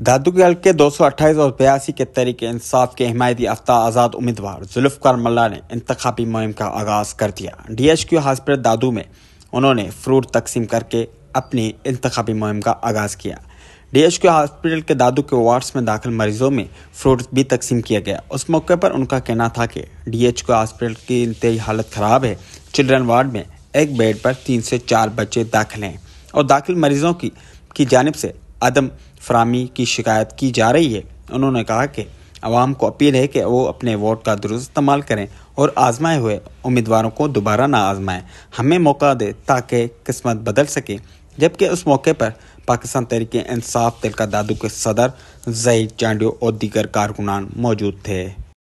दादू के हल्के दो सौ अट्ठाईस और बयासी के तरीके इंसाफ के हमायती याफ्ता आज़ाद उम्मीदवार जुल्फ़कार मल्ला ने इंतबी मुहिम का आगाज़ कर दिया D H Q hospital Dadu में उन्होंने फ्रूट तकसीम करके अपनी इंतबी मुहिम का आगाज़ किया डी एच क्यू हॉस्पिटल के दादू के वार्ड्स में दाखिल मरीजों में फ्रूट भी तकसीम किया गया उस मौके पर उनका कहना था कि डी एच क्यू हॉस्पिटल की इंतई हालत ख़राब है चिल्ड्रन वार्ड में एक बेड पर तीन से चार बच्चे दाखिल हैं और दाखिल मरीजों की की जानब से अदम फ्रामी की शिकायत की जा रही है उन्होंने कहा कि आवाम को अपील है कि वो अपने वोट का दुरुस्त इस्तेमाल करें और आजमाए हुए उम्मीदवारों को दोबारा ना आजमाएं हमें मौका दे ताकि किस्मत बदल सके जबकि उस मौके पर पाकिस्तान तहरीक इंसाफ तिलका दादू के सदर जईद चांडियो और दीगर कारकुनान मौजूद थे